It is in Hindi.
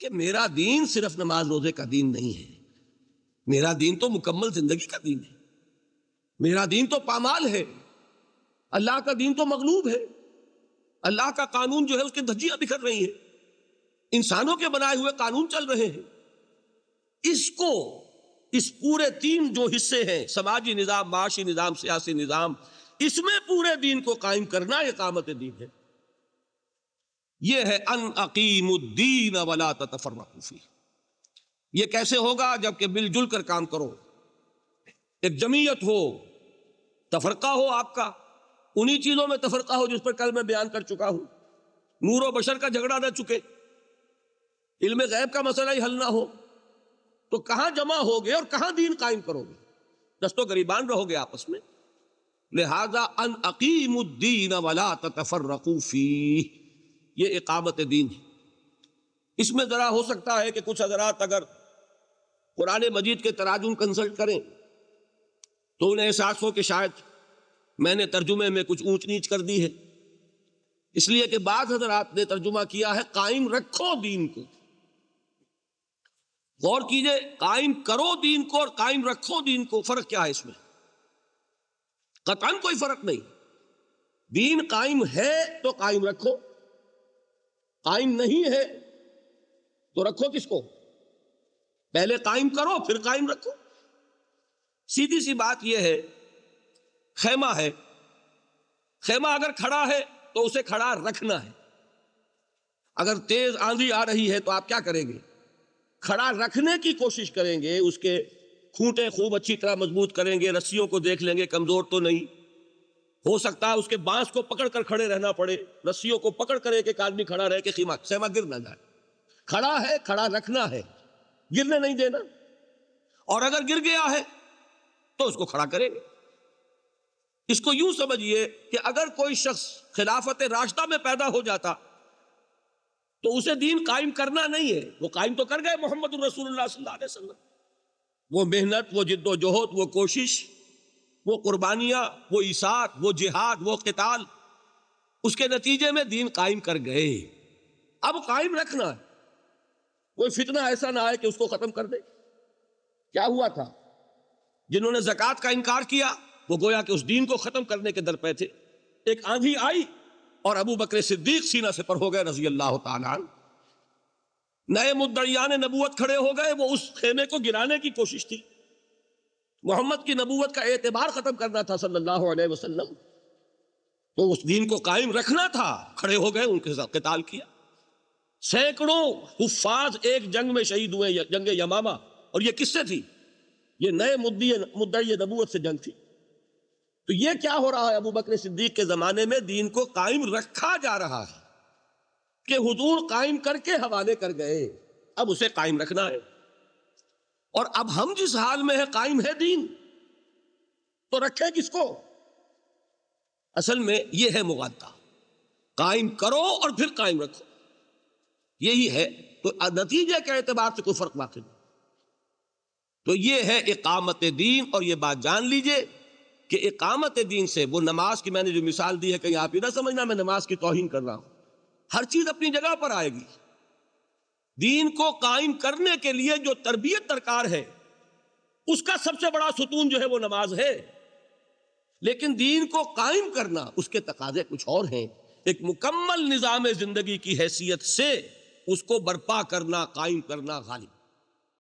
कि मेरा दीन सिर्फ नमाज रोजे का दीन नहीं है मेरा दीन तो मुकम्मल जिंदगी का दीन है मेरा दीन तो पामाल है अल्लाह का दीन तो मगलूब है अल्लाह का कानून जो है उसकी धज्जियां बिखर रही है इंसानों के बनाए हुए कानून चल रहे हैं इसको इस पूरे तीन जो हिस्से हैं समाजी निज़ाम माशी निज़ाम सियासी निज़ाम इसमें पूरे दीन को कायम करना यह कामत दीन है यह है अन अकीमुद्दीन वला तफरकूफी ये कैसे होगा जबकि मिलजुल कर काम करो एक जमीयत हो तफरका हो आपका उन्हीं चीज़ों में तफरका हो जिस पर कल मैं बयान कर चुका हूं नूर व बशर का झगड़ा न चुके इल्म गैब का मसला ही हल ना हो तो कहाँ जमा हो गए और कहाँ दीन कायम करोगे दस्तो गरीबान रहोगे आपस में लिहाजा अन अकीमुद्दीन वला तफरकूफी ये इकामत दीन है इसमें ज़रा हो सकता है कि कुछ हजरात अगर कुरान मजीद के तराजुम कंसल्ट करें तो उन्हें एहसास हो कि शायद मैंने तर्जुमे में कुछ ऊंच नीच कर दी है इसलिए कि बाद हजरात ने तर्जुमा किया है कायम रखो दीन को गौर कीजिए कायम करो दीन को और कायम रखो दीन को फर्क क्या है इसमें कतान कोई फर्क नहीं दीन कायम है तो कायम रखो कायम नहीं है तो रखो किसको पहले कायम करो फिर कायम रखो सीधी सी बात यह है खेमा है खेमा अगर खड़ा है तो उसे खड़ा रखना है अगर तेज आंधी आ रही है तो आप क्या करेंगे खड़ा रखने की कोशिश करेंगे उसके खूंटे खूब अच्छी तरह मजबूत करेंगे रस्सियों को देख लेंगे कमजोर तो नहीं हो सकता है उसके बांस को पकड़ कर खड़े रहना पड़े रस्सियों को पकड़ कर एक एक आदमी खड़ा रहे के खीमा सहमा गिर ना जाए खड़ा है खड़ा रखना है गिरने नहीं देना और अगर गिर गया है तो उसको खड़ा करेंगे इसको यूं समझिए कि अगर कोई शख्स खिलाफत रास्ता में पैदा हो जाता तो उसे दीन कायम करना नहीं है वो कायम तो कर गए मोहम्मद रसूल वो मेहनत वो जिद्दोजहद वो कोशिश वो कुर्बानियां वो ईसात वो जिहाद वो किताल उसके नतीजे में दीन कायम कर गए अब कायम रखना है कोई फितना ऐसा ना आए कि उसको ख़त्म कर दे क्या हुआ था जिन्होंने जक़ात का इनकार किया वो गोया कि उस दीन को ख़त्म करने के दर पे थे एक आंधी आई और अबू बकर सिद्दीक सीना से पर हो गए रजी अल्लाह तन नए मुद्दयान नबूत खड़े हो गए वो उस खेमे को गिराने की कोशिश थी मोहम्मद की नबूवत का एतबार ख़त्म करना था सल्लल्लाहु अलैहि वसल्लम तो उस दीन को कायम रखना था खड़े हो गए उनके साथ कताल किया सैकड़ों हुफाज एक जंग में शहीद हुए जंग यमामा और ये किससे थी ये नए मुद्दे मुद्दई नबूवत से जंग थी तो ये क्या हो रहा है अबू बकर सिद्दीक के ज़माने में दीन को कायम रखा जा रहा है कि हुजूर कायम करके हवाले कर गए अब उसे कायम रखना है और अब हम जिस हाल में है कायम है दीन तो रखे किसको असल में यह है मुगादा कायम करो और फिर कायम रखो यही है तो नतीजे के एतबार से कोई फर्क वाकई नहीं तो यह है इकामत दीन और यह बात जान लीजिए कि इकामत दीन से वो नमाज की मैंने जो मिसाल दी है कहीं आप ये ना समझना मैं नमाज की तोहिन कर रहा हूं हर चीज अपनी जगह पर आएगी दीन को कायम करने के लिए जो तरबियत दरकार है उसका सबसे बड़ा सुतून जो है वो नमाज है लेकिन दीन को कायम करना उसके तकाजे कुछ और हैं एक मुकम्मल निज़ाम ज़िंदगी की हैसियत से उसको बर्पा करना कायम करना गालिब